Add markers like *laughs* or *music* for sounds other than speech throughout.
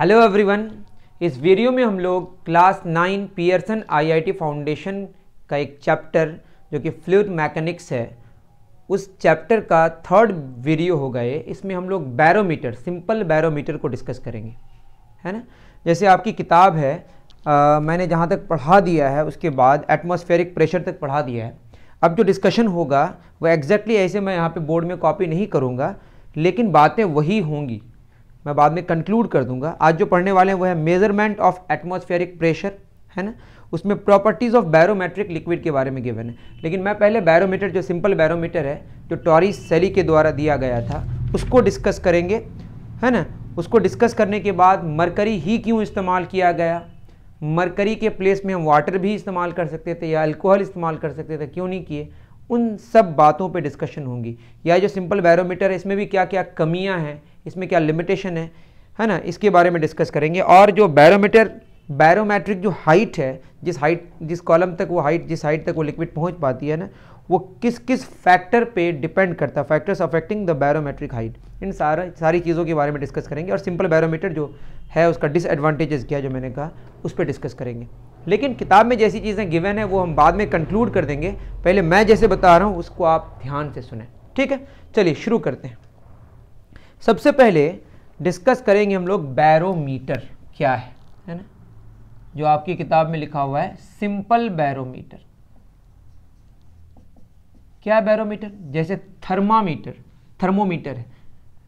hello everyone इस video में हम लोग class nine Pearson IIT foundation का एक चैप्टर जो कि फ्लूड मैकेनिक्स है उस चैप्टर का थर्ड वीडियो होगा ये इसमें हम लोग बैरोमीटर सिंपल बैरोमीटर को डिस्कस करेंगे है ना जैसे आपकी किताब है आ, मैंने जहाँ तक पढ़ा दिया है उसके बाद एटमोसफेयरिक प्रेशर तक पढ़ा दिया है अब जो डिस्कशन होगा वह एग्जैक्टली exactly ऐसे मैं यहाँ पर बोर्ड में कॉपी नहीं करूँगा लेकिन बातें वही होंगी मैं बाद में कंक्लूड कर दूंगा आज जो पढ़ने वाले हैं वो है मेजरमेंट ऑफ एटमोस्फेरिक प्रेशर है ना उसमें प्रॉपर्टीज़ ऑफ बैरोमेट्रिक लिक्विड के बारे में गिवन है लेकिन मैं पहले बैरोमीटर जो सिंपल बैरोमीटर है जो टॉरी सेली के द्वारा दिया गया था उसको डिस्कस करेंगे है ना उसको डिस्कस करने के बाद मरकरी ही क्यों इस्तेमाल किया गया मरकरी के प्लेस में हम वाटर भी इस्तेमाल कर सकते थे या अल्कोहल इस्तेमाल कर सकते थे क्यों नहीं किए उन सब बातों पे डिस्कशन होंगी या जो सिंपल बैरोमीटर है इसमें भी क्या क्या कमियां हैं इसमें क्या लिमिटेशन है है ना इसके बारे में डिस्कस करेंगे और जो बैरोमीटर बैरोमेट्रिक जो हाइट है जिस हाइट जिस कॉलम तक वो हाइट जिस हाइट तक वो लिक्विड पहुंच पाती है ना वो किस किस फैक्टर पे डिपेंड करता है factors affecting the barometric height इन सारा सारी चीज़ों के बारे में डिस्कस करेंगे और सिंपल बैरोमीटर जो है उसका डिसएडवांटेजेस क्या जो मैंने कहा उस पर डिस्कस करेंगे लेकिन किताब में जैसी चीज़ें गिवन है वो हम बाद में कंक्लूड कर देंगे पहले मैं जैसे बता रहा हूँ उसको आप ध्यान से सुने ठीक है चलिए शुरू करते हैं सबसे पहले डिस्कस करेंगे हम लोग बैरोमीटर क्या है है ना जो आपकी किताब में लिखा हुआ है सिंपल बैरोमीटर क्या बैरोमीटर जैसे थर्मामीटर थर्मोमीटर है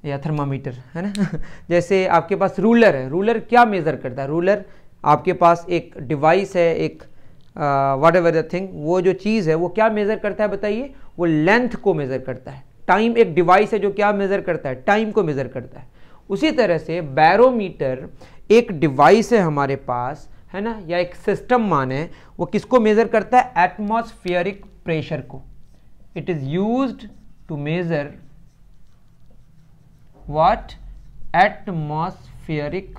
या थर्मामीटर है ना *laughs* जैसे आपके पास रूलर है रूलर क्या मेज़र करता है रूलर आपके पास एक डिवाइस है एक वट एवर द थिंग वो जो चीज़ है वो क्या मेज़र करता है बताइए वो लेंथ को मेज़र करता है टाइम एक डिवाइस है जो क्या मेज़र करता है टाइम को मेज़र करता है उसी तरह से बैरोमीटर एक डिवाइस है हमारे पास है ना या एक सिस्टम माने वो किसको मेज़र करता है एटमोस्फियरिक प्रेशर को it is use to measure what atmospheric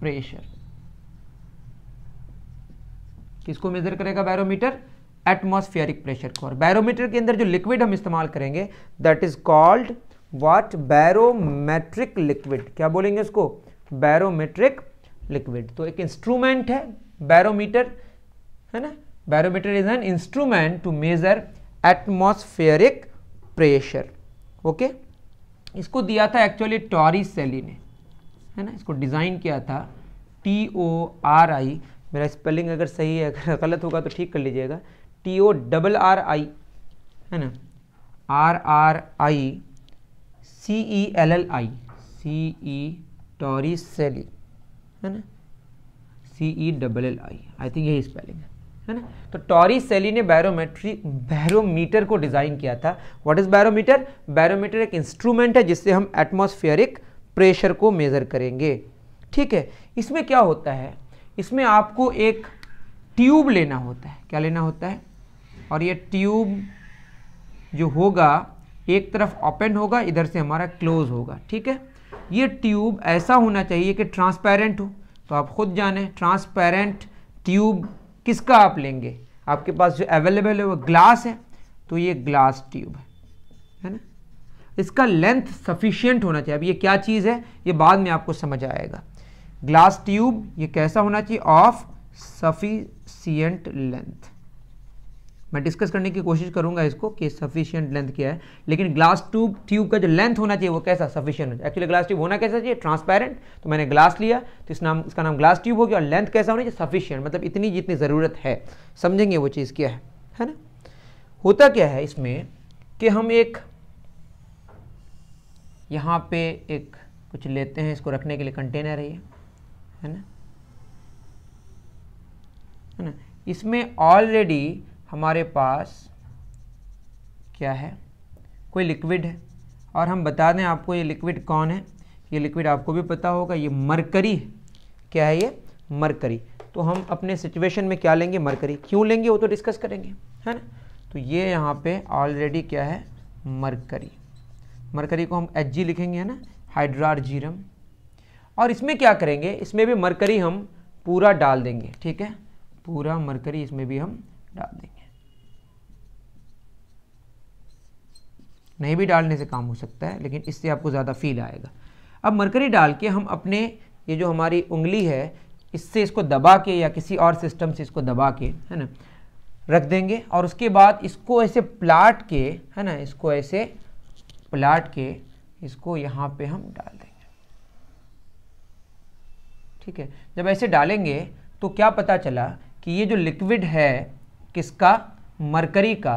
pressure किसको मेज़र करेगा बैरोमीटर एटमोस्फियरिक प्रेशर को और बैरोमीटर के अंदर जो लिक्विड हम इस्तेमाल करेंगे that is called what barometric liquid क्या बोलेंगे इसको बैरोमेट्रिक लिक्विड तो एक इंस्ट्रूमेंट है बैरोमीटर है ना barometer is an instrument to measure atmospheric pressure okay इसको दिया था एक्चुअली टॉरी सेली ने है ना इसको डिज़ाइन किया था टी ओ आर आई मेरा स्पेलिंग अगर सही है अगर गलत होगा तो ठीक कर लीजिएगा T O double R I है ना R R I C E L L I C E Torricelli है ना C E double L I I think यही स्पेलिंग है है ना तो टॉरी सेली ने बैरोमेट्री बैरोमीटर को डिज़ाइन किया था व्हाट इज़ बैरोमीटर बैरोमीटर एक इंस्ट्रूमेंट है जिससे हम एटमॉस्फेरिक प्रेशर को मेज़र करेंगे ठीक है इसमें क्या होता है इसमें आपको एक ट्यूब लेना होता है क्या लेना होता है और ये ट्यूब जो होगा एक तरफ ओपन होगा इधर से हमारा क्लोज होगा ठीक है ये ट्यूब ऐसा होना चाहिए कि ट्रांसपेरेंट हो तो आप खुद जाने ट्रांसपेरेंट ट्यूब किसका आप लेंगे आपके पास जो अवेलेबल है वो ग्लास है तो ये ग्लास ट्यूब है है ना इसका लेंथ सफिशियंट होना चाहिए अब ये क्या चीज़ है ये बाद में आपको समझ आएगा ग्लास ट्यूब ये कैसा होना चाहिए ऑफ सफिशियंट लेंथ मैं डिस्कस करने की कोशिश करूंगा इसको कि सफिशियंट लेंथ क्या है लेकिन ग्लास ट्यूब ट्यूब का जो लेंथ होना चाहिए वो कैसा सफिशियंट एक्चुअली ग्लास ट्यूब होना कैसा चाहिए ट्रांसपेरेंट तो मैंने ग्लास लिया तो इस नाम इसका नाम ग्लास ट्यूब हो गया और लेंथ कैसा होना चाहिए सफिशियंट मतलब इतनी जितनी ज़रूरत है समझेंगे वो चीज़ क्या है है ना होता क्या है इसमें कि हम एक यहाँ पे एक कुछ लेते हैं इसको रखने के लिए कंटेनर है ये है ना है ना इसमें ऑलरेडी हमारे पास क्या है कोई लिक्विड है और हम बता दें आपको ये लिक्विड कौन है ये लिक्विड आपको भी पता होगा ये मरकरी क्या है ये मरकरी तो हम अपने सिचुएशन में क्या लेंगे मरकरी क्यों लेंगे वो तो डिस्कस करेंगे है ना तो ये यहाँ पे ऑलरेडी क्या है मरकरी मरकरी को हम एच लिखेंगे है ना हाइड्रारजीरम और इसमें क्या करेंगे इसमें भी मरकरी हम पूरा डाल देंगे ठीक है पूरा मरकरी इसमें भी हम डाल देंगे नहीं भी डालने से काम हो सकता है लेकिन इससे आपको ज़्यादा फील आएगा अब मरकरी डाल के हम अपने ये जो हमारी उंगली है इससे इसको दबा के या किसी और सिस्टम से इसको दबा के है ना रख देंगे और उसके बाद इसको ऐसे प्लाट के है ना इसको ऐसे प्लाट के इसको यहाँ पे हम डाल देंगे ठीक है जब ऐसे डालेंगे तो क्या पता चला कि ये जो लिक्विड है किसका मरकरी का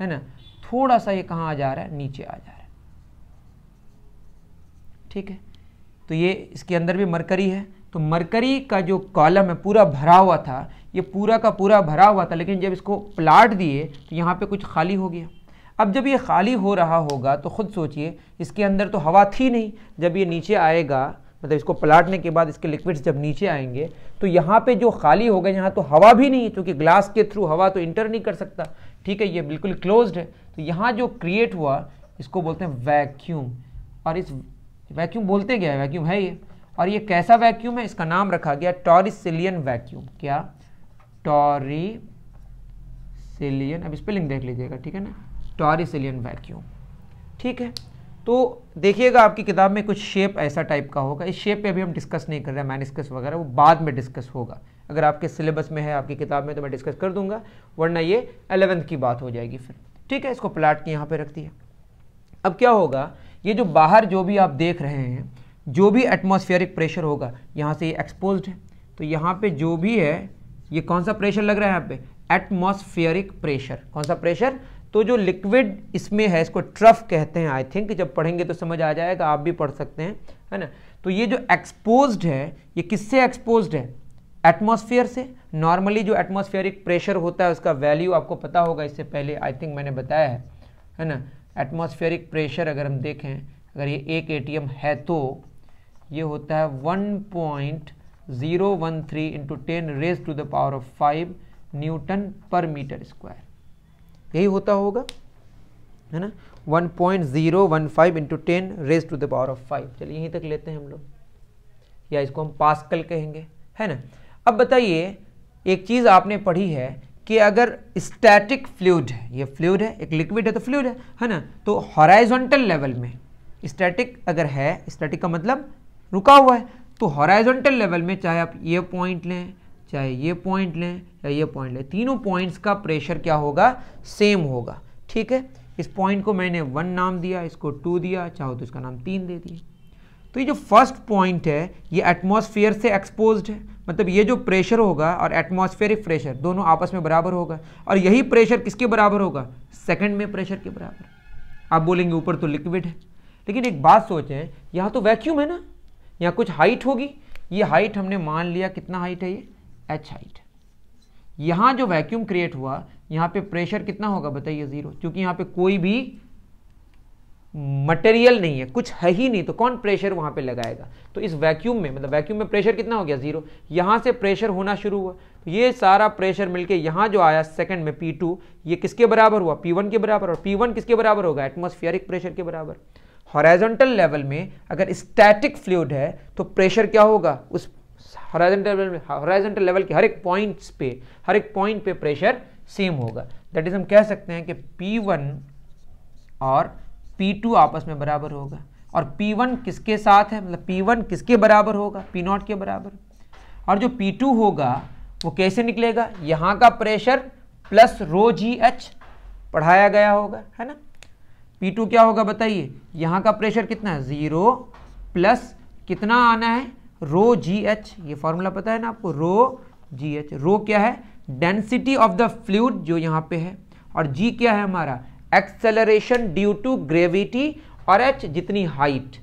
है ना थोड़ा सा ये कहाँ आ जा रहा है नीचे आ जा रहा है ठीक है तो ये इसके अंदर भी मरकरी है तो मरकरी का जो कॉलम है पूरा भरा हुआ था ये पूरा का पूरा भरा हुआ था लेकिन जब इसको प्लाट दिए तो यहाँ पे कुछ खाली हो गया अब जब ये खाली हो रहा होगा तो खुद सोचिए इसके अंदर तो हवा थी नहीं जब ये नीचे आएगा मतलब इसको पलाटने के बाद इसके लिक्विड्स जब नीचे आएंगे तो यहाँ पे जो खाली हो गए यहाँ तो हवा भी नहीं है क्योंकि ग्लास के थ्रू हवा तो इंटर नहीं कर सकता ठीक है ये बिल्कुल क्लोज्ड है तो यहाँ जो क्रिएट हुआ इसको बोलते हैं वैक्यूम और इस वैक्यूम बोलते क्या है वैक्यूम है ये और ये कैसा वैक्यूम है इसका नाम रखा गया टॉरिसिलियन वैक्यूम क्या टॉरिसिलियन अब स्पेलिंग देख लीजिएगा ठीक है ना टॉरिसिलियन वैक्यूम ठीक है तो देखिएगा आपकी किताब में कुछ शेप ऐसा टाइप का होगा इस शेप पे अभी हम डिस्कस नहीं कर रहे हैं मैनिस्कस वगैरह वो बाद में डिस्कस होगा अगर आपके सिलेबस में है आपकी किताब में तो मैं डिस्कस कर दूंगा वरना ये अलेवेंथ की बात हो जाएगी फिर ठीक है इसको प्लाट के यहाँ पर रख दिया अब क्या होगा ये जो बाहर जो भी आप देख रहे हैं जो भी एटमोसफियरिक प्रेशर होगा यहाँ से ये एक्सपोज है तो यहाँ पर जो भी है ये कौन सा प्रेशर लग रहा है यहाँ पे एटमोसफियरिक प्रेशर कौन सा प्रेशर तो जो लिक्विड इसमें है इसको ट्रफ कहते हैं आई थिंक जब पढ़ेंगे तो समझ आ जाएगा आप भी पढ़ सकते हैं है ना तो ये जो एक्सपोज है ये किससे एक्सपोज है एटमॉस्फेयर से नॉर्मली जो एटमॉस्फेयरिक प्रेशर होता है उसका वैल्यू आपको पता होगा इससे पहले आई थिंक मैंने बताया है है ना एटमॉस्फेयरिक प्रेशर अगर हम देखें अगर ये एक एटीएम है तो ये होता है 1.013 point zero one three into ten raise to the power of five newton per metre square यही होता होगा है ना 1.015 point zero one five into ten raise to the power of five चलिए यहीं तक लेते हैं हम लोग या इसको हम पास्कल कहेंगे है ना अब बताइए एक चीज़ आपने पढ़ी है कि अगर स्टैटिक फ्लूड है ये फ्लूड है एक लिक्विड है तो फ्लूड है है ना तो हॉराइजोंटल लेवल में स्टैटिक अगर है स्टैटिक का मतलब रुका हुआ है तो हॉराइजोंटल लेवल में चाहे आप ये पॉइंट लें चाहे ये पॉइंट लें या ये पॉइंट लें तीनों पॉइंट्स का प्रेशर क्या होगा सेम होगा ठीक है इस पॉइंट को मैंने वन नाम दिया इसको टू दिया चाहो तो इसका नाम तीन दे दिया तो ये जो फर्स्ट पॉइंट है ये एटमोसफियर से एक्सपोज है मतलब ये जो प्रेशर होगा और एटमॉस्फेरिक प्रेशर दोनों आपस में बराबर होगा और यही प्रेशर किसके बराबर होगा सेकंड में प्रेशर के बराबर आप बोलेंगे ऊपर तो लिक्विड है लेकिन एक बात सोचें यहाँ तो वैक्यूम है ना यहाँ कुछ हाइट होगी ये हाइट हमने मान लिया कितना हाइट है ये एच हाइट यहाँ जो वैक्यूम क्रिएट हुआ यहाँ पे प्रेशर कितना होगा बताइए ज़ीरो क्योंकि यहाँ पे कोई भी मटेरियल नहीं है कुछ है ही नहीं तो कौन प्रेशर वहां पे लगाएगा तो इस वैक्यूम में मतलब वैक्यूम में प्रेशर कितना हो गया जीरो यहां से प्रेशर होना शुरू हुआ तो ये सारा प्रेशर मिलके यहां जो आया सेकंड में पी टू ये किसके बराबर हुआ पी वन के बराबर और पी वन किसके बराबर होगा एटमोस्फियरिक प्रेशर के बराबर हॉराइजेंटल लेवल में अगर स्टैटिक फ्लूड है तो प्रेशर क्या होगा उस हॉराइजेंटल लेवल में हॉराइजेंटल लेवल के हर एक पॉइंट्स पे हर एक पॉइंट पे प्रेशर सेम होगा दैट इज हम कह सकते हैं कि वन और P2 आपस में बराबर होगा और P1 किसके साथ है मतलब P1 किसके बराबर होगा P0 के बराबर और जो P2 होगा वो कैसे निकलेगा यहाँ का pressure plus rho G H पढ़ाया गया होगा है ना P2 क्या होगा बताइए यहाँ का प्रेशर कितना है ज़ीरो प्लस कितना आना है रो जी एच ये फॉर्मूला पता है ना आपको रो जी एच रो क्या है डेंसिटी ऑफ द फ्लूड जो यहाँ पे है और जी क्या है हमारा एक्सेलरेशन ड्यू टू ग्रेविटी और एच जितनी हाइट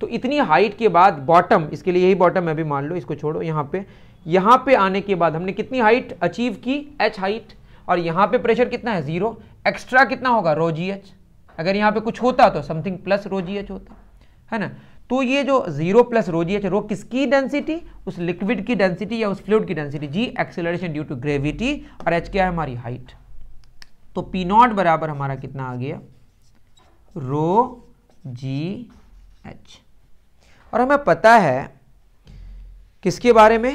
तो इतनी हाइट के बाद बॉटम इसके लिए यही बॉटम है अभी मान लो इसको छोड़ो यहाँ पे यहाँ पे आने के बाद हमने कितनी हाइट अचीव की एच हाइट और यहाँ पे प्रेशर कितना है जीरो एक्स्ट्रा कितना होगा रो जी एच अगर यहाँ पे कुछ होता तो something plus rho G H होता है ना तो ये जो zero plus rho G H rho किसकी डेंसिटी उस लिक्विड की डेंसिटी या उस फ्लूड की density G acceleration due to gravity और एच क्या है हमारी हाइट तो P नॉट बराबर हमारा कितना आ गया रो जी एच और हमें पता है किसके बारे में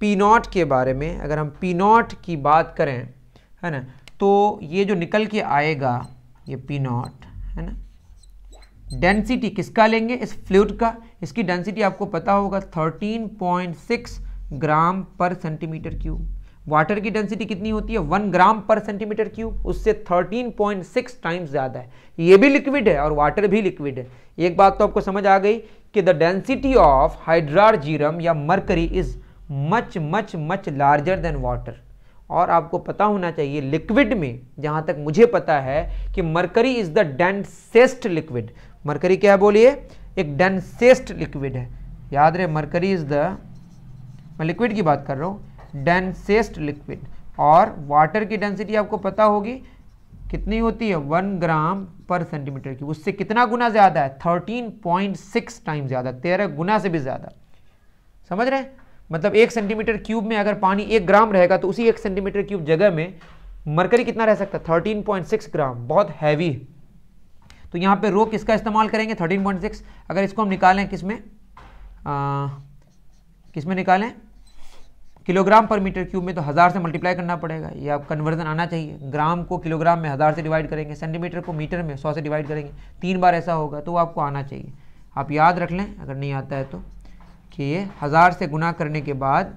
पी नॉट के बारे में अगर हम पी नॉट की बात करें है ना तो ये जो निकल के आएगा ये पी नॉट है ना डेंसिटी किसका लेंगे इस फ्लूड का इसकी डेंसिटी आपको पता होगा 13.6 gram per centimetre cube water की डेंसिटी कितनी होती है one gram per centimetre cube उससे थर्टीन पॉइंट सिक्स टाइम्स ज़्यादा है ये भी लिक्विड है और वाटर भी लिक्विड है एक बात तो आपको समझ आ गई कि द डेंसिटी ऑफ हाइड्रारजीरम या mercury is much much much larger than water और आपको पता होना चाहिए लिक्विड में जहाँ तक मुझे पता है कि mercury is the densest liquid mercury क्या है बोलिए एक डेंसेस्ट लिक्विड है याद रहे मरकरी इज़ द मैं लिक्विड की बात कर रहा हूँ डेंसेस्ट लिक्विड और वाटर की डेंसिटी आपको पता होगी कितनी होती है वन ग्राम पर सेंटीमीटर की उससे कितना गुना ज़्यादा है थर्टीन पॉइंट सिक्स टाइम ज़्यादा तेरह गुना से भी ज़्यादा समझ रहे हैं मतलब एक सेंटीमीटर क्यूब में अगर पानी एक ग्राम रहेगा तो उसी एक सेंटीमीटर क्यूब जगह में मरकरी कितना रह सकता है थर्टीन पॉइंट सिक्स ग्राम बहुत हैवी है तो यहाँ पे रो किसका इस्तेमाल करेंगे थर्टीन पॉइंट सिक्स अगर इसको हम निकालें किस में किस में निकालें किलोग्राम पर मीटर क्यूब में तो हज़ार से मल्टीप्लाई करना पड़ेगा ये आप कन्वर्जन आना चाहिए ग्राम को किलोग्राम में हज़ार से डिवाइड करेंगे सेंटीमीटर को मीटर में सौ से डिवाइड करेंगे तीन बार ऐसा होगा तो आपको आना चाहिए आप याद रख लें अगर नहीं आता है तो कि ये हज़ार से गुना करने के बाद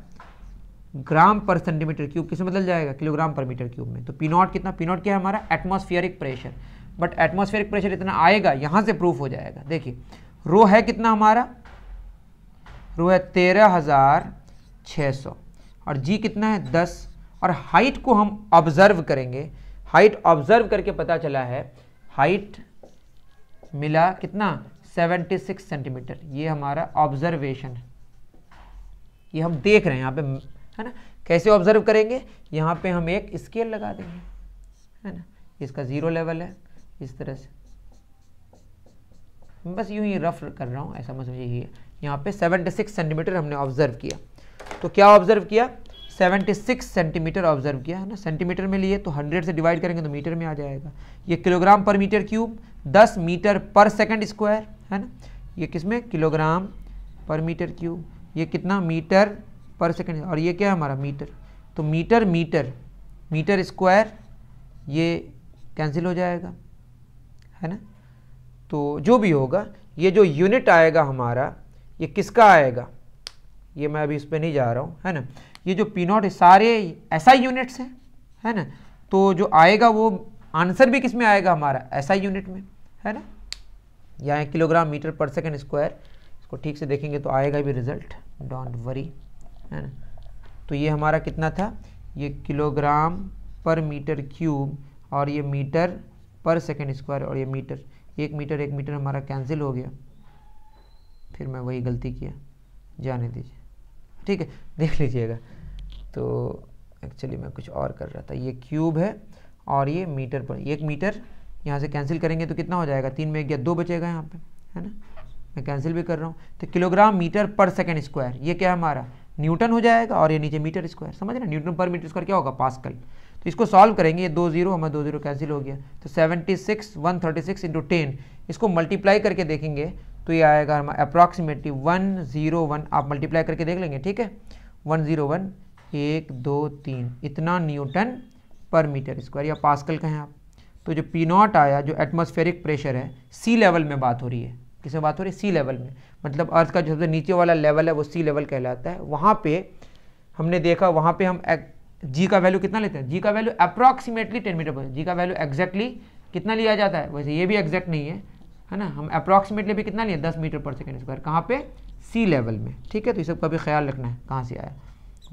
ग्राम पर सेंटीमीटर क्यूब किसमें बदल जाएगा किलोग्राम पर मीटर क्यूब में तो पी नॉट कितना पी नॉट क्या है हमारा atmospheric pressure but atmospheric pressure इतना आएगा यहाँ से प्रूफ हो जाएगा देखिए रो है कितना हमारा रो है तेरह हज़ार छः सौ और जी कितना है दस और हाइट को हम ऑब्जर्व करेंगे हाइट ऑब्जर्व करके पता चला है हाइट मिला कितना 76 सेंटीमीटर ये हमारा ऑब्जर्वेशन है ये हम देख रहे हैं यहाँ पे है ना कैसे ऑब्जर्व करेंगे यहाँ पे हम एक स्केल लगा देंगे है ना इसका ज़ीरो लेवल है इस तरह से बस यूँ ही रफ कर रहा हूँ ऐसा मत समझिए यहाँ पे 76 सेंटीमीटर हमने ऑब्जर्व किया तो क्या ऑब्जर्व किया 76 सेंटीमीटर ऑब्जर्व किया है ना सेंटीमीटर में लिए तो 100 से डिवाइड करेंगे तो मीटर में आ जाएगा ये kilogram per metre cube 10 metre per second square है ना ये किस में किलोग्राम पर मीटर क्यूब ये कितना मीटर पर सेकंड और ये क्या है हमारा मीटर तो मीटर मीटर मीटर स्क्वायर ये कैंसिल हो जाएगा है ना तो जो भी होगा ये जो यूनिट आएगा हमारा ये किसका आएगा ये मैं अभी इस पर नहीं जा रहा हूँ है ना ये जो पी नॉट सारे ऐसा यूनिट्स हैं है ना तो जो आएगा वो आंसर भी किस में आएगा हमारा ऐसा यूनिट में है ना या kilogram metre per second square इसको ठीक से देखेंगे तो आएगा भी रिजल्ट डोंट वरी है ना तो ये हमारा कितना था ये किलोग्राम पर मीटर क्यूब और ये मीटर पर सेकेंड स्क्वायर और ये मीटर एक मीटर एक मीटर हमारा कैंसिल हो गया फिर मैं वही गलती किया जाने दीजिए ठीक है देख लीजिएगा तो एक्चुअली मैं कुछ और कर रहा था ये क्यूब है और ये मीटर पर एक मीटर यहाँ से कैंसिल करेंगे तो कितना हो जाएगा तीन में एक या दो बचेगा यहाँ पे है ना मैं कैंसिल भी कर रहा हूँ तो kilogram metre per second square ये क्या है हमारा न्यूटन हो जाएगा और ये नीचे मीटर स्क्वायर समझ रहे न्यूटन पर मीटर स्क्वायर क्या होगा पास्कल तो इसको सॉल्व करेंगे ये दो जीरो हमें दो जीरो कैंसिल हो गया तो seventy six one thirty six into ten इसको मल्टीप्लाई करके देखेंगे तो ये आएगा हमारा अप्रॉक्सीमेटली वन ज़ीरो वन आप मल्टीप्लाई करके देख लेंगे ठीक है वन ज़ीरो वन एक दो तीन इतना न्यूटन पर मीटर स्क्वायर या पास्कल कहें आप तो जो पी नॉट आया जो एटमोस्फेरिक प्रेशर है सी लेवल में बात हो रही है किसमें बात हो रही है सी लेवल में मतलब अर्थ का जो सबसे नीचे वाला लेवल है वो सी लेवल कहलाता है वहाँ पे हमने देखा वहाँ पे हम जी का वैल्यू कितना लेते हैं जी का वैल्यू अप्रॉक्सीमेटली टेन मीटर पर जी का वैल्यू एग्जैक्टली कितना लिया जाता है वैसे ये भी एग्जैक्ट नहीं है है ना हम अप्रॉक्सीमेटली भी कितना लिया दस मीटर पर सेकेंड स्क्वायर कहाँ पे सी लेवल में ठीक है तो ये सब का भी ख्याल रखना है कहाँ से आया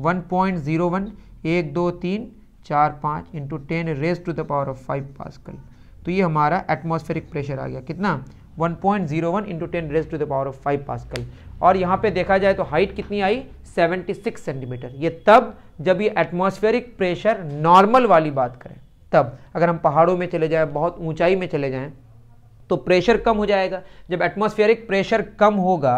वन पॉइंट जीरो वन एक दो तीन चार पाँच into ten raise to the power of five pascal तो ये हमारा एटमोस्फेरिक प्रेशर आ गया कितना one point zero one into ten raise to the power of five pascal और यहाँ पे देखा जाए तो हाइट कितनी आई सिक्स सेंटीमीटर ये तब जब ये एटमोस्फेरिक प्रेशर नॉर्मल वाली बात करें तब अगर हम पहाड़ों में चले जाएँ बहुत ऊंचाई में चले जाएँ तो प्रेशर कम हो जाएगा जब एटमोस्फेयरिक प्रेशर कम होगा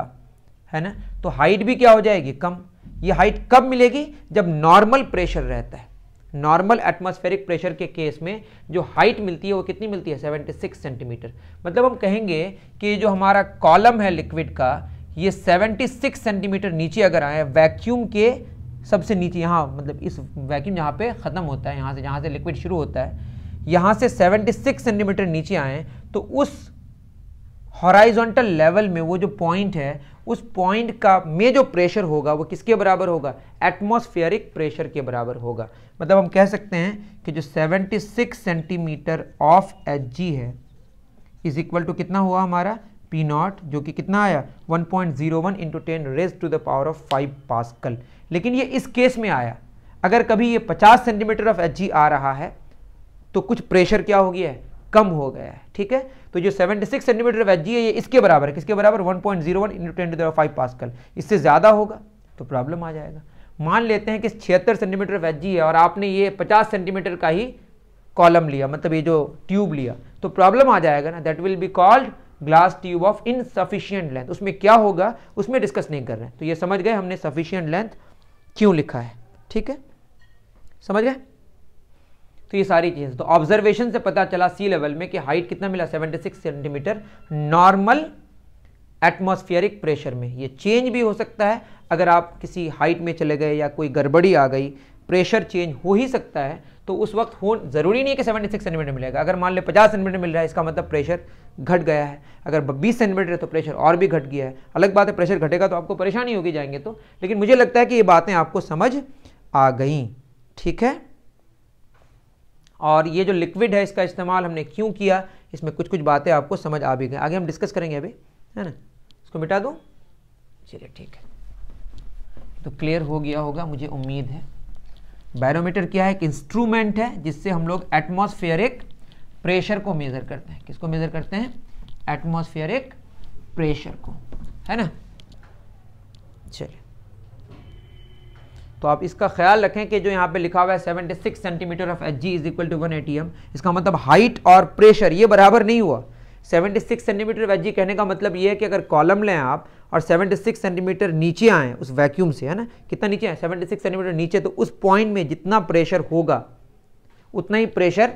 है ना तो हाइट भी क्या हो जाएगी कम ये हाइट कब मिलेगी जब नॉर्मल प्रेशर रहता है नॉर्मल एटमॉस्फेरिक प्रेशर के केस में जो हाइट मिलती है वो कितनी मिलती है 76 सेंटीमीटर मतलब हम कहेंगे कि जो हमारा कॉलम है लिक्विड का ये 76 सेंटीमीटर नीचे अगर आए वैक्यूम के सबसे नीचे यहाँ मतलब इस वैक्यूम यहाँ पे ख़त्म होता है यहाँ से जहाँ से लिक्विड शुरू होता है यहाँ से 76 सेंटीमीटर नीचे आएँ तो उस हॉराइजोंटल लेवल में वो जो पॉइंट है उस पॉइंट का में जो प्रेशर होगा वो किसके बराबर होगा एटमॉस्फेयरिक प्रेशर के बराबर होगा मतलब हम कह सकते हैं कि जो 76 सेंटीमीटर ऑफ एच है इज इक्वल टू कितना हुआ हमारा पी नॉट जो कि कितना आया 1.01 point zero one into ten raise to the power of five pascal लेकिन ये इस केस में आया अगर कभी ये 50 सेंटीमीटर ऑफ एच आ रहा है तो कुछ प्रेशर क्या हो गया है कम हो गया है ठीक है तो जो 76 सेंटीमीटर वेजी है ये इसके बराबर है किसके बराबर 1.01 point zero one into ten to five pascal इससे ज़्यादा होगा तो प्रॉब्लम आ जाएगा मान लेते हैं कि छिहत्तर सेंटीमीटर वेजी है और आपने ये पचास सेंटीमीटर का ही कॉलम लिया मतलब ये जो ट्यूब लिया तो प्रॉब्लम आ जाएगा ना that will be called glass tube of insufficient length उसमें क्या होगा उसमें डिस्कस नहीं कर रहे हैं तो ये समझ गए हमने सफिशियंट लेंथ क्यों लिखा है ठीक है समझ गए तो ये सारी चीज़ें तो ऑब्जर्वेशन से पता चला सी लेवल में कि हाइट कितना मिला 76 सेंटीमीटर नॉर्मल एटमोस्फियरिक प्रेशर में ये चेंज भी हो सकता है अगर आप किसी हाइट में चले गए या कोई गड़बड़ी आ गई प्रेशर चेंज हो ही सकता है तो उस वक्त हो ज़रूरी नहीं है कि 76 सेंटीमीटर मिलेगा अगर मान ले 50 सेंटीमीटर मिल रहा है इसका मतलब प्रेशर घट गया है अगर 20 सेंटीमीटर है तो प्रेशर और भी घट गया है अलग बात है प्रेशर घटेगा तो आपको परेशानी होगी जाएंगे तो लेकिन मुझे लगता है कि ये बातें आपको समझ आ गई ठीक है और ये जो लिक्विड है इसका इस्तेमाल हमने क्यों किया इसमें कुछ कुछ बातें आपको समझ आ भी गई आगे हम डिस्कस करेंगे अभी है ना इसको मिटा दूँ चलिए ठीक है तो क्लियर हो गया होगा मुझे उम्मीद है बैरोमीटर क्या है एक इंस्ट्रूमेंट है जिससे हम लोग एटमोसफियरिक प्रेशर को मेज़र करते हैं किसको मेज़र करते हैं एटमोसफियरिक प्रेशर को है ना चलिए तो आप इसका ख्याल रखें कि जो यहाँ पे लिखा हुआ है 76 centimetre of H G is equal to one T M इसका मतलब हाइट और प्रेशर ये बराबर नहीं हुआ 76 सेंटीमीटर ऑफ एच जी कहने का मतलब ये है कि अगर कॉलम लें आप और 76 सेंटीमीटर नीचे आएँ उस वैक्यूम से है ना कितना नीचे आए सिक्स सेंटीमीटर नीचे तो उस पॉइंट में जितना प्रेशर होगा उतना ही प्रेशर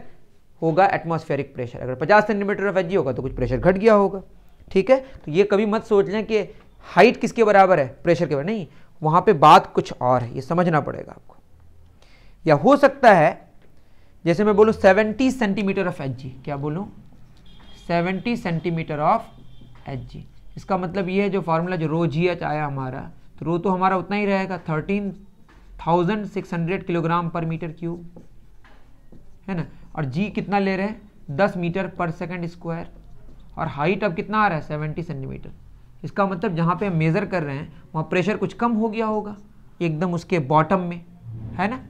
होगा एटमोस्फेरिक प्रेशर अगर 50 सेंटीमीटर ऑफ एच होगा तो कुछ प्रेशर घट गया होगा ठीक है तो ये कभी मत सोच लें कि हाइट किसके बराबर है प्रेशर के बराबर नहीं वहाँ पे बात कुछ और है ये समझना पड़ेगा आपको या हो सकता है जैसे मैं बोलूँ 70 सेंटीमीटर ऑफ एच जी क्या बोलूँ 70 सेंटीमीटर ऑफ एच जी इसका मतलब ये है जो फार्मूला जो रो जी एच आया हमारा तो रो तो हमारा उतना ही रहेगा thirteen thousand six hundred kilogram per metre cube है ना और जी कितना ले रहे हैं दस मीटर पर सेकेंड स्क्वायर और हाइट अब कितना आ रहा है सेवेंटी सेंटीमीटर इसका मतलब जहाँ पे हम मेज़र कर रहे हैं वहाँ प्रेशर कुछ कम हो गया होगा एकदम उसके बॉटम में है ना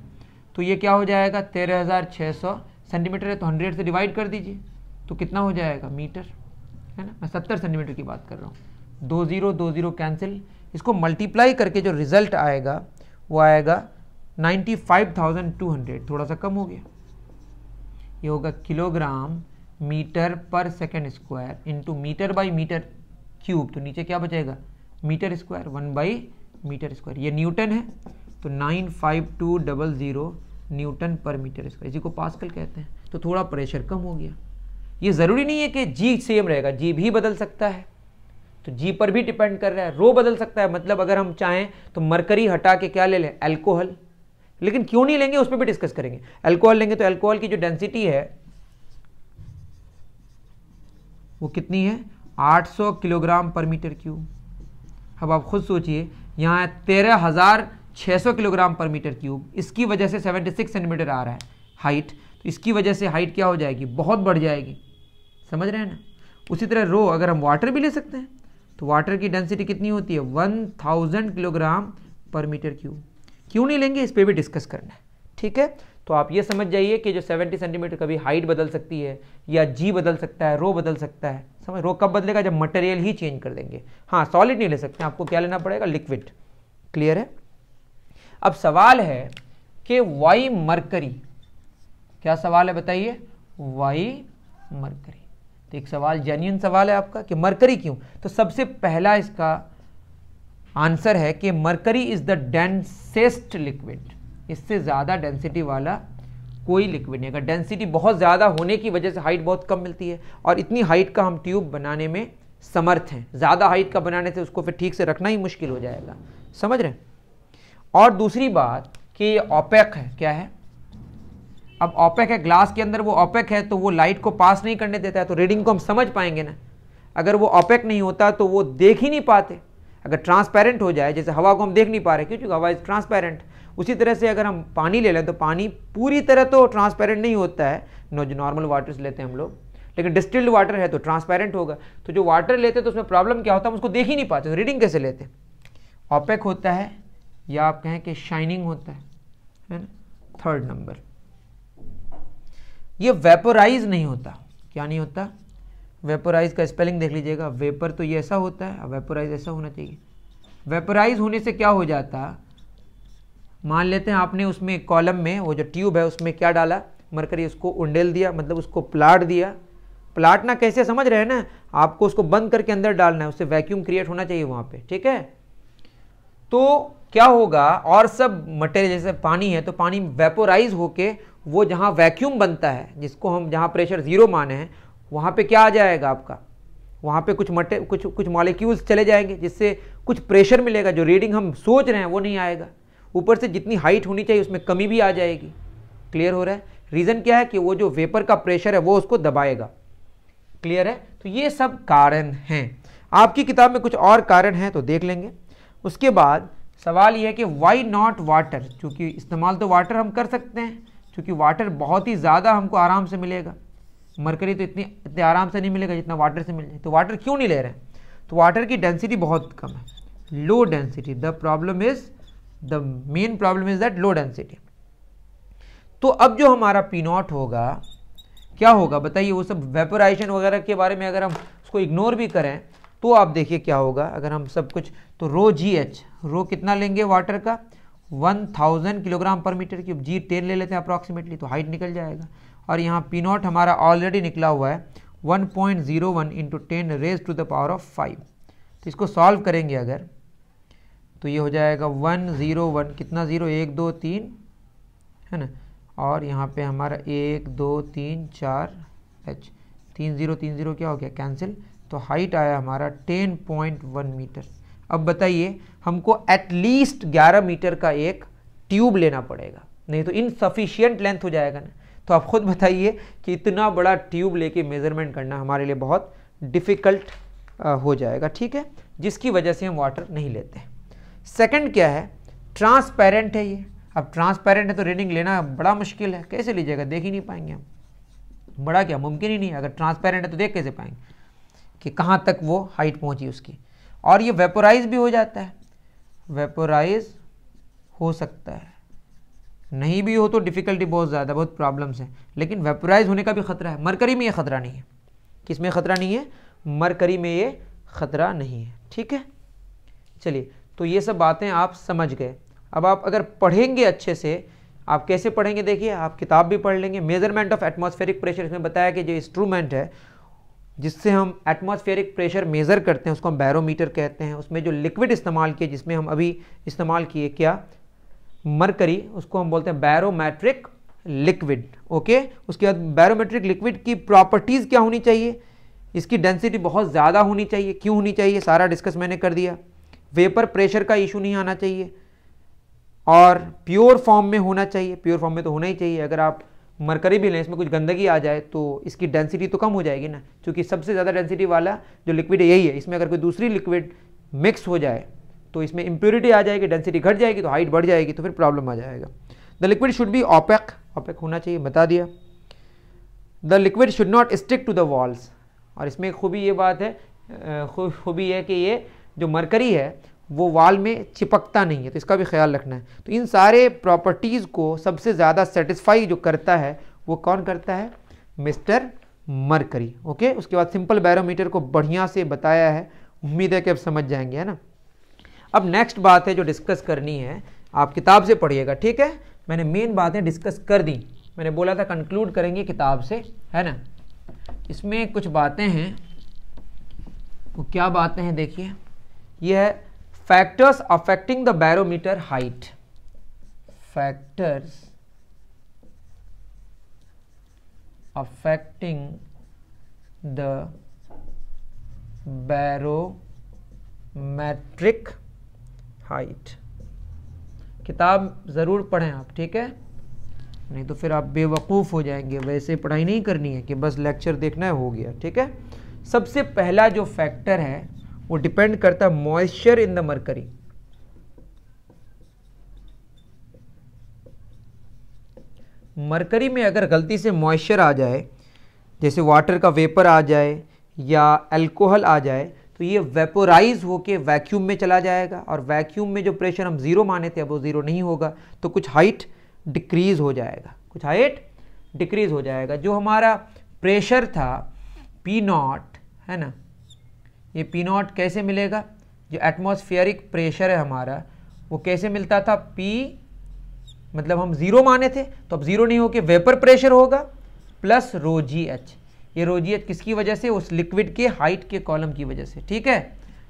तो ये क्या हो जाएगा तेरह हज़ार छः सौ सेंटीमीटर है तो हंड्रेड से डिवाइड कर दीजिए तो कितना हो जाएगा मीटर है ना मैं सत्तर सेंटीमीटर की बात कर रहा हूँ दो ज़ीरो दो ज़ीरो कैंसिल इसको मल्टीप्लाई करके जो रिज़ल्ट आएगा वो आएगा ninety five thousand two hundred थोड़ा सा कम हो गया ये होगा kilogram metre per second square into metre by metre cube तो नीचे क्या बचेगा metre square one by metre square ये न्यूटन है तो nine five two double zero newton per metre square इसी को पास्कल कहते हैं तो थोड़ा प्रेशर कम हो गया ये ज़रूरी नहीं है कि जी सेम रहेगा जी भी बदल सकता है तो जी पर भी डिपेंड कर रहा है रो बदल सकता है मतलब अगर हम चाहें तो मरकरी हटा के क्या ले लें एल्कोहल लेकिन क्यों नहीं लेंगे उस पर भी डिस्कस करेंगे एल्कोहल लेंगे तो एल्कोहल की जो डेंसिटी है वो कितनी है 800 किलोग्राम पर मीटर क्यूब अब आप खुद सोचिए यहाँ तेरह हज़ार छः सौ किलोग्राम पर मीटर क्यूब इसकी वजह से 76 सेंटीमीटर आ रहा है हाइट तो इसकी वजह से हाइट क्या हो जाएगी बहुत बढ़ जाएगी समझ रहे हैं ना उसी तरह रो अगर हम वाटर भी ले सकते हैं तो वाटर की डेंसिटी कितनी होती है one kilogram per metre cube क्यों नहीं लेंगे इस पर भी डिस्कस करना है ठीक है तो आप ये समझ जाइए कि जो 70 सेंटीमीटर कभी हाइट बदल सकती है या जी बदल सकता है रो बदल सकता है समझ रोक कब बदलेगा जब मटेरियल ही चेंज कर देंगे हाँ सॉलिड नहीं ले सकते आपको क्या लेना पड़ेगा लिक्विड क्लियर है अब सवाल है कि वाई मरकरी क्या सवाल है बताइए वाई मरकरी तो एक सवाल जेन्यून सवाल है आपका कि मरकरी क्यों तो सबसे पहला इसका आंसर है कि mercury is the densest liquid इससे ज़्यादा डेंसिटी वाला कोई लिक्विड नहीं अगर डेंसिटी बहुत ज़्यादा होने की वजह से हाइट बहुत कम मिलती है और इतनी हाइट का हम ट्यूब बनाने में समर्थ हैं ज़्यादा हाइट का बनाने से उसको फिर ठीक से रखना ही मुश्किल हो जाएगा समझ रहे हैं और दूसरी बात कि ये ओपेक है क्या है अब ओपेक है ग्लास के अंदर वो ओपेक है तो वो लाइट को पास नहीं करने देता है तो रीडिंग को हम समझ पाएंगे ना अगर वो ओपेक नहीं होता तो वो देख ही नहीं पाते अगर ट्रांसपेरेंट हो जाए जैसे हवा को हम देख नहीं पा रहे क्योंकि हवा इज ट्रांसपेरेंट उसी तरह से अगर हम पानी ले लें तो पानी पूरी तरह तो ट्रांसपेरेंट नहीं होता है नो जो नॉर्मल वाटर्स लेते हैं हम लोग लेकिन डिस्टिल्ड वाटर है तो ट्रांसपेरेंट होगा तो जो वाटर लेते हैं तो उसमें प्रॉब्लम क्या होता है हम उसको देख ही नहीं पाते तो रीडिंग कैसे लेते ऑपेक होता है या आप कहें कि शाइनिंग होता है है ना थर्ड नंबर ये वेपोराइज नहीं होता क्या नहीं होता वेपोराइज का स्पेलिंग देख लीजिएगा वेपर तो ये ऐसा होता है वेपोराइज ऐसा होना चाहिए वेपोराइज होने से क्या हो जाता है मान लेते हैं आपने उसमें कॉलम में वो जो ट्यूब है उसमें क्या डाला मरकरी उसको उंडेल दिया मतलब उसको प्लाट दिया प्लाटना कैसे समझ रहे हैं ना आपको उसको बंद करके अंदर डालना है उससे वैक्यूम क्रिएट होना चाहिए वहाँ पे ठीक है तो क्या होगा और सब मटेरियल जैसे पानी है तो पानी वेपोराइज होके वो जहाँ वैक्यूम बनता है जिसको हम जहाँ प्रेशर ज़ीरो माने हैं वहाँ पे क्या आ जाएगा आपका वहाँ पे कुछ मटे कुछ कुछ मॉलिक्यूल्स चले जाएंगे जिससे कुछ प्रेशर मिलेगा जो रीडिंग हम सोच रहे हैं वो नहीं आएगा ऊपर से जितनी हाइट होनी चाहिए उसमें कमी भी आ जाएगी क्लियर हो रहा है रीज़न क्या है कि वो जो वेपर का प्रेशर है वो उसको दबाएगा क्लियर है तो ये सब कारण हैं आपकी किताब में कुछ और कारण हैं तो देख लेंगे उसके बाद सवाल ये है कि वाई नॉट वाटर चूँकि इस्तेमाल तो वाटर हम कर सकते हैं चूँकि वाटर बहुत ही ज़्यादा हमको आराम से मिलेगा मरकरी तो इतनी इतने आराम से नहीं मिलेगा जितना वाटर से मिल जाए तो वाटर क्यों नहीं ले रहे हैं तो वाटर की डेंसिटी बहुत कम है low density the problem is the main problem is that low density तो अब जो हमारा पी नॉट होगा क्या होगा बताइए वो सब वेपोराइजेशन वगैरह के बारे में अगर हम उसको इग्नोर भी करें तो आप देखिए क्या होगा अगर हम सब कुछ तो रो जी एच रो कितना लेंगे वाटर का 1000 किलोग्राम पर मीटर क्यूब जी टेन ले लेते हैं अप्रॉक्सीमेटली तो हाइट निकल जाएगा और यहाँ पी नॉट हमारा ऑलरेडी निकला हुआ है 1.01 point zero one into ten raise to the power of five तो इसको सॉल्व करेंगे अगर तो ये हो जाएगा वन ज़ीरो वन कितना ज़ीरो एक दो तीन है ना और यहाँ पे हमारा एक दो तीन चार एच तीन ज़ीरो तीन ज़ीरो क्या हो गया कैंसिल तो हाइट आया हमारा टेन पॉइंट वन मीटर अब बताइए हमको एटलीस्ट ग्यारह मीटर का एक ट्यूब लेना पड़ेगा नहीं तो इनसफिशियंट लेंथ हो जाएगा ना तो आप खुद बताइए कि इतना बड़ा ट्यूब लेके मेज़रमेंट करना हमारे लिए बहुत डिफ़िकल्ट हो जाएगा ठीक है जिसकी वजह से हम वाटर नहीं लेते सेकंड क्या है ट्रांसपेरेंट है ये अब ट्रांसपेरेंट है तो रीडिंग लेना बड़ा मुश्किल है कैसे लीजिएगा देख ही नहीं पाएंगे हम बड़ा क्या मुमकिन ही नहीं अगर ट्रांसपेरेंट है तो देख कैसे पाएंगे कि कहाँ तक वो हाइट पहुँची उसकी और ये वेपोराइज भी हो जाता है वेपोराइज हो सकता है नहीं भी हो तो डिफ़िकल्टी बहुत ज़्यादा बहुत प्रॉब्लम्स हैं लेकिन वेपोराइज होने का भी खतरा है मरकरी में ये खतरा नहीं है किस में ख़तरा नहीं है मरकरी में ये ख़तरा नहीं है ठीक है चलिए तो ये सब बातें आप समझ गए अब आप अगर पढ़ेंगे अच्छे से आप कैसे पढ़ेंगे देखिए आप किताब भी पढ़ लेंगे मेजरमेंट ऑफ एटमॉस्फेरिक प्रेशर इसमें बताया कि जो इंस्ट्रूमेंट है जिससे हम एटमॉस्फेरिक प्रेशर मेज़र करते हैं उसको हम बैरोमीटर कहते हैं उसमें जो लिक्विड इस्तेमाल किए जिसमें हम अभी इस्तेमाल किए क्या मरकरी उसको हम बोलते हैं बैरोमेट्रिक लिक्विड ओके उसके बाद बैरोमेट्रिक लिक्विड की प्रॉपर्टीज़ क्या होनी चाहिए इसकी डेंसिटी बहुत ज़्यादा होनी चाहिए क्यों होनी चाहिए सारा डिस्कस मैंने कर दिया वेपर प्रेशर का इशू नहीं आना चाहिए और प्योर फॉर्म में होना चाहिए प्योर फॉर्म में तो होना ही चाहिए अगर आप मरकरी भी लें इसमें कुछ गंदगी आ जाए तो इसकी डेंसिटी तो कम हो जाएगी ना क्योंकि सबसे ज़्यादा डेंसिटी वाला जो लिक्विड है यही है इसमें अगर कोई दूसरी लिक्विड मिक्स हो जाए तो इसमें इम्प्योरिटी आ जाएगी डेंसिटी घट जाएगी तो हाइट बढ़ जाएगी तो फिर प्रॉब्लम आ जाएगा the liquid should be opaque opaque होना चाहिए बता दिया the liquid should not stick to the walls और इसमें खूबी ये बात है खूबी है कि ये जो मरकरी है वो वाल में चिपकता नहीं है तो इसका भी ख्याल रखना है तो इन सारे प्रॉपर्टीज़ को सबसे ज़्यादा सेटिस्फाई जो करता है वो कौन करता है मिस्टर मरकरी ओके उसके बाद सिंपल बैरोमीटर को बढ़िया से बताया है उम्मीद है कि अब समझ जाएंगे है ना अब नेक्स्ट बात है जो डिस्कस करनी है आप किताब से पढ़िएगा ठीक है मैंने मेन बातें डिस्कस कर दी मैंने बोला था कंक्लूड करेंगे किताब से है ना इसमें कुछ बातें हैं वो क्या बातें हैं देखिए ये है factors affecting the barometer height factors affecting the barometric height किताब ज़रूर पढ़ें आप ठीक है नहीं तो फिर आप बेवकूफ़ हो जाएंगे वैसे पढ़ाई नहीं करनी है कि बस लेक्चर देखना है हो गया ठीक है सबसे पहला जो फैक्टर है वो डिपेंड करता है moisture in the mercury mercury में अगर गलती से मॉइस्चर आ जाए जैसे वाटर का वेपर आ जाए या अल्कोहल आ जाए तो ये वेपोराइज होके वैक्यूम में चला जाएगा और वैक्यूम में जो प्रेशर हम ज़ीरो माने थे अब वो ज़ीरो नहीं होगा तो कुछ हाइट डिक्रीज़ हो जाएगा कुछ हाइट डिक्रीज़ हो जाएगा जो हमारा प्रेशर था पी नॉट है ना ये पी नॉट कैसे मिलेगा जो एटमोसफियरिक प्रेशर है हमारा वो कैसे मिलता था पी मतलब हम ज़ीरो माने थे तो अब ज़ीरो नहीं होके वेपर प्रेशर होगा प्लस रो जी एच ये रो जी एच किसकी वजह से उस लिक्विड के हाइट के कॉलम की वजह से ठीक है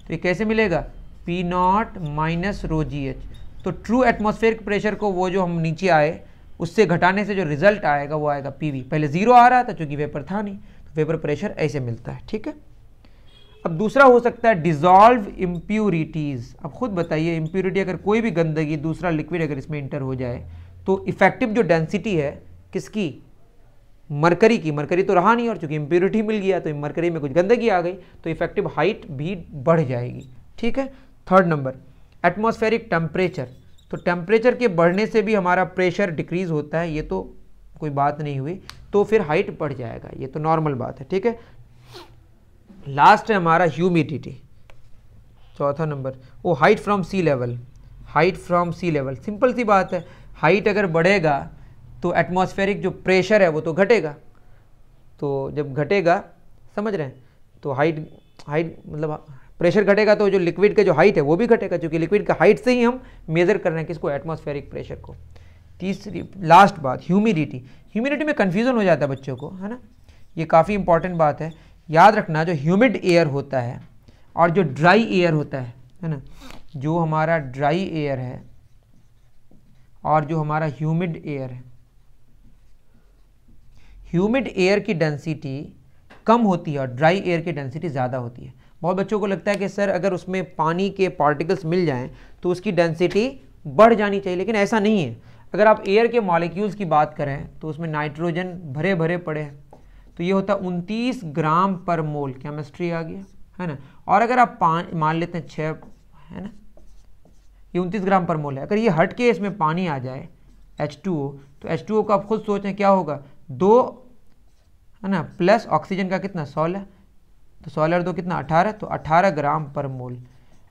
तो ये कैसे मिलेगा P naught minus rho G H तो ट्रू एटमोसफेयर प्रेशर को वो जो हम नीचे आए उससे घटाने से जो रिजल्ट आएगा वो आएगा पी वी पहले ज़ीरो आ रहा था चूंकि वेपर था नहीं तो वेपर प्रेशर ऐसे मिलता है ठीक है अब दूसरा हो सकता है डिजॉल्व इम्प्यूरिटीज़ अब खुद बताइए इम्प्यूरिटी अगर कोई भी गंदगी दूसरा लिक्विड अगर इसमें इंटर हो जाए तो इफेक्टिव जो डेंसिटी है किसकी मरकरी की मरकरी तो रहा नहीं और चूंकि इम्प्योरिटी मिल गया तो मरकरी में कुछ गंदगी आ गई तो इफेक्टिव हाइट भी बढ़ जाएगी ठीक है थर्ड नंबर एटमोस्फेरिक टेम्परेचर तो टेम्परेचर के बढ़ने से भी हमारा प्रेशर डिक्रीज़ होता है ये तो कोई बात नहीं हुई तो फिर हाइट बढ़ जाएगा ये तो नॉर्मल बात है ठीक है लास्ट है हमारा ह्यूमिडिटी चौथा नंबर वो height from sea level height from sea level simple सी बात है हाइट अगर बढ़ेगा तो एटमॉस्फेरिक जो प्रेशर है वो तो घटेगा तो जब घटेगा समझ रहे हैं तो हाइट हाइट मतलब प्रेशर घटेगा तो जो लिक्विड का जो हाइट है वो भी घटेगा क्योंकि लिक्विड का हाइट से ही हम मेज़र कर रहे हैं किसको एटमॉस्फेरिक प्रेशर को तीसरी लास्ट बात ह्यूमिडिटी ह्यूमिडिटी में कन्फ्यूज़न हो जाता है बच्चों को है ना ये काफ़ी इंपॉर्टेंट बात है याद रखना जो ह्यूमिड एयर होता है और जो ड्राई एयर होता है है ना जो हमारा ड्राई एयर है और जो हमारा ह्यूमिड एयर है ह्यूमिड एयर की डेंसिटी कम होती है और ड्राई एयर की डेंसिटी ज़्यादा होती है बहुत बच्चों को लगता है कि सर अगर उसमें पानी के पार्टिकल्स मिल जाएं तो उसकी डेंसिटी बढ़ जानी चाहिए लेकिन ऐसा नहीं है अगर आप एयर के मॉलिक्यूल्स की बात करें तो उसमें नाइट्रोजन भरे भरे पड़े हैं तो ये होता है उनतीस ग्राम पर मोल केमिस्ट्री आ गया है ना और अगर आप पान मान लेते हैं छः है ना ये उनतीस ग्राम पर मोल है अगर ये हट के इसमें पानी आ जाए H2O तो H2O का आप खुद सोचें क्या होगा दो है ना प्लस ऑक्सीजन का कितना सोलह तो सोलह और दो कितना अठारह तो अठारह ग्राम पर मोल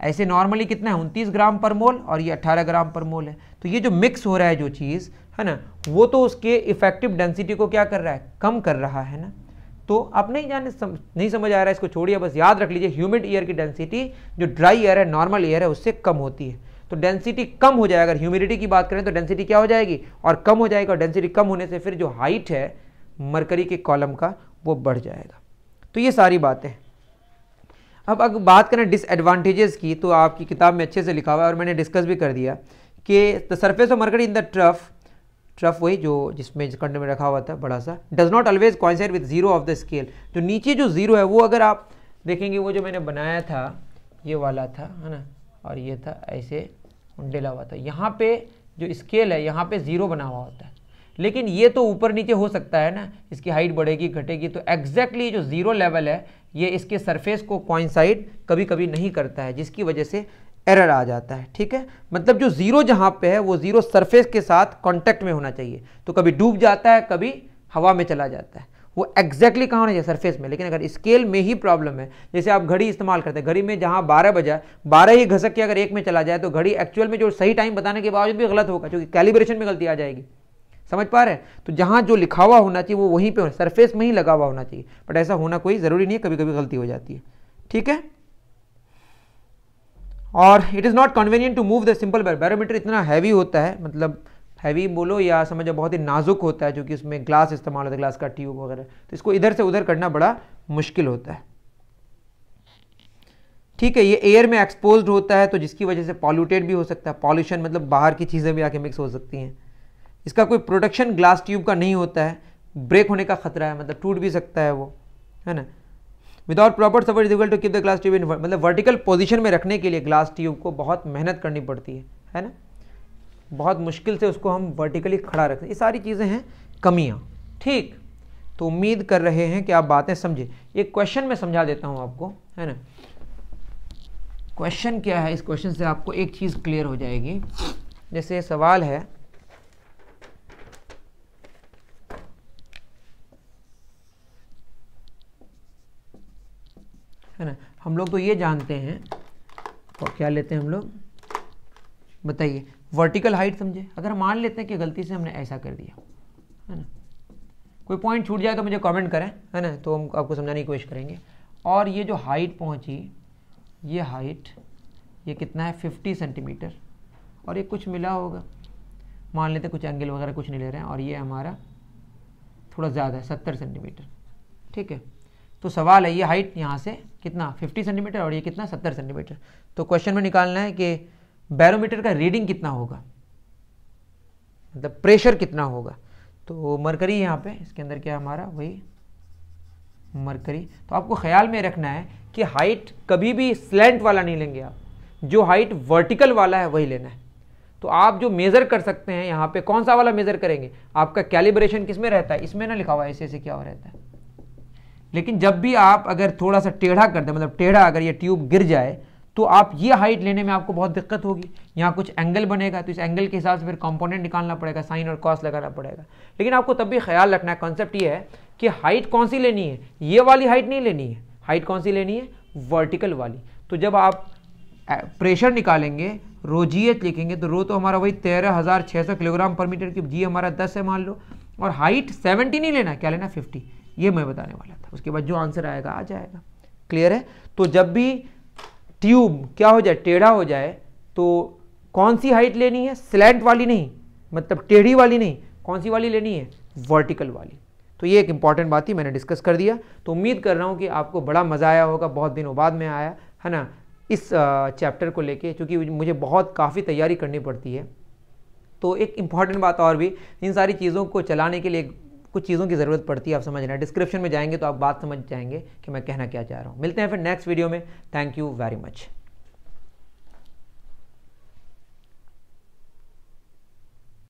ऐसे नॉर्मली कितना है उनतीस ग्राम पर मोल और ये अट्ठारह ग्राम पर मोल है तो ये जो मिक्स हो रहा है जो चीज़ है ना वो तो उसके इफेक्टिव डेंसिटी को क्या कर रहा है कम कर रहा है ना तो आप नहीं जाने सम, नहीं समझ आ रहा है इसको छोड़िए बस याद रख लीजिए ह्यूमिड एयर की डेंसिटी जो ड्राई एयर है नॉर्मल एयर है उससे कम होती है तो डेंसिटी कम हो जाएगा अगर ह्यूमिडिटी की बात करें तो डेंसिटी क्या हो जाएगी और कम हो जाएगा और डेंसिटी कम होने से फिर जो हाइट है मरकरी के कॉलम का वो बढ़ जाएगा तो ये सारी बातें अब अगर बात करें डिसएडवांटेजेस की तो आपकी किताब में अच्छे से लिखा हुआ है और मैंने डिस्कस भी कर दिया कि the surface of mercury in the trough trough वही जो जिसमें खंड में रखा हुआ था बड़ा सा does not always coincide with zero of the scale जो नीचे जो जीरो है वो अगर आप देखेंगे वो जो मैंने बनाया था ये वाला था है ना और ये था ऐसे उंडेला हुआ था यहाँ पे जो स्केल है यहाँ पे ज़ीरो बना हुआ होता है लेकिन ये तो ऊपर नीचे हो सकता है ना इसकी हाइट बढ़ेगी घटेगी तो एग्जैक्टली exactly जो ज़ीरो लेवल है ये इसके सरफेस को कॉइंसाइड कभी कभी नहीं करता है जिसकी वजह से एरर आ जाता है ठीक है मतलब जो ज़ीरो जहां पे है वो ज़ीरो सरफेस के साथ कांटेक्ट में होना चाहिए तो कभी डूब जाता है कभी हवा में चला जाता है वो एग्जैक्टली कहाँ होना चाहिए सरफेस में लेकिन अगर स्केल में ही प्रॉब्लम है जैसे आप घड़ी इस्तेमाल करते हैं घड़ी में जहाँ बारह बजा बारह ही घसक के अगर एक में चला जाए तो घड़ी एक्चुअल में जो सही टाइम बताने के बावजूद भी गलत होगा क्योंकि कैलिब्रेशन में गलती आ जाएगी समझ पा रहे हैं तो जहाँ जो लिखा हुआ होना चाहिए वो वहीं पे होना सरफेस में ही लगा हुआ होना चाहिए बट ऐसा होना कोई ज़रूरी नहीं है कभी कभी गलती हो जाती है ठीक है और it is not convenient to move the simple barometer barometer इतना हैवी होता है मतलब हैवी बोलो या समझो बहुत ही नाजुक होता है जो कि उसमें ग्लास इस्तेमाल होता है ग्लास का ट्यूब वगैरह तो इसको इधर से उधर करना बड़ा मुश्किल होता है ठीक है ये एयर में एक्सपोज होता है तो जिसकी वजह से पॉल्यूटेड भी हो सकता है पॉल्यूशन मतलब बाहर की चीज़ें भी आके मिक्स हो सकती हैं इसका कोई प्रोटेक्शन ग्लास ट्यूब का नहीं होता है ब्रेक होने का खतरा है मतलब टूट भी सकता है वो है ना without proper support is equal to keep the glass tube in मतलब वर्टिकल पोजीशन में रखने के लिए ग्लास ट्यूब को बहुत मेहनत करनी पड़ती है है ना बहुत मुश्किल से उसको हम वर्टिकली खड़ा रखते हैं ये सारी चीज़ें हैं कमियाँ ठीक तो उम्मीद कर रहे हैं कि आप बातें समझे एक क्वेश्चन मैं समझा देता हूँ आपको है ना क्वेश्चन क्या है इस क्वेश्चन से आपको एक चीज़ क्लियर हो जाएगी जैसे सवाल है है ना हम लोग तो ये जानते हैं तो क्या लेते हैं हम लोग बताइए वर्टिकल हाइट समझे अगर मान लेते हैं कि गलती से हमने ऐसा कर दिया है ना कोई पॉइंट छूट जाए तो मुझे कमेंट करें है ना तो हम आपको समझाने की कोशिश करेंगे और ये जो हाइट पहुंची ये हाइट ये कितना है 50 सेंटीमीटर और ये कुछ मिला होगा मान लेते कुछ एंगल वगैरह कुछ नहीं ले रहे हैं और ये हमारा थोड़ा ज़्यादा है सत्तर सेंटीमीटर ठीक है तो सवाल है ये हाइट यहाँ से कितना 50 सेंटीमीटर और ये कितना 70 सेंटीमीटर तो क्वेश्चन में निकालना है कि बैरोमीटर का रीडिंग कितना होगा मतलब प्रेशर कितना होगा तो मरकरी यहाँ पे इसके अंदर क्या हमारा वही मरकरी तो आपको ख्याल में रखना है कि हाइट कभी भी स्लेंट वाला नहीं लेंगे आप जो हाइट वर्टिकल वाला है वही लेना है तो आप जो मेज़र कर सकते हैं यहाँ पे कौन सा वाला मेज़र करेंगे आपका कैलिब्रेशन किस में रहता है इसमें ना लिखा हुआ ऐसे ऐसे क्या हो रहता है लेकिन जब भी आप अगर थोड़ा सा टेढ़ा कर दें मतलब टेढ़ा अगर ये ट्यूब गिर जाए तो आप ये हाइट लेने में आपको बहुत दिक्कत होगी यहाँ कुछ एंगल बनेगा तो इस एंगल के हिसाब से फिर कंपोनेंट निकालना पड़ेगा साइन और कॉस लगाना पड़ेगा लेकिन आपको तब भी ख्याल रखना है कॉन्सेप्ट ये है कि हाइट कौन सी लेनी है ये वाली हाइट नहीं लेनी है हाइट कौन सी लेनी है वर्टिकल वाली तो जब आप प्रेशर निकालेंगे रो जी एच लिखेंगे तो रो तो हमारा वही तेरह हज़ार छः सौ किलोग्राम पर मीटर की जी हमारा दस है मान लो और हाइट सेवेंटी नहीं लेना क्या लेना फिफ्टी ये मैं बताने वाला था उसके बाद जो आंसर आएगा आ जाएगा क्लियर है तो जब भी ट्यूब क्या हो जाए टेढ़ा हो जाए तो कौन सी हाइट लेनी है स्लैंट वाली नहीं मतलब टेढ़ी वाली नहीं कौन सी वाली लेनी है वर्टिकल वाली तो ये एक इंपॉर्टेंट बात थी मैंने डिस्कस कर दिया तो उम्मीद कर रहा हूँ कि आपको बड़ा मज़ा आया होगा बहुत दिनों बाद में आया है ना इस चैप्टर को लेके क्योंकि मुझे बहुत काफ़ी तैयारी करनी पड़ती है तो एक इम्पॉर्टेंट बात और भी इन सारी चीज़ों को चलाने के लिए कुछ चीज़ों की ज़रूरत पड़ती है आप समझना डिस्क्रिप्शन में जाएंगे तो आप बात समझ जाएंगे कि मैं कहना क्या चाह रहा हूँ मिलते हैं फिर नेक्स्ट वीडियो में थैंक यू वेरी मच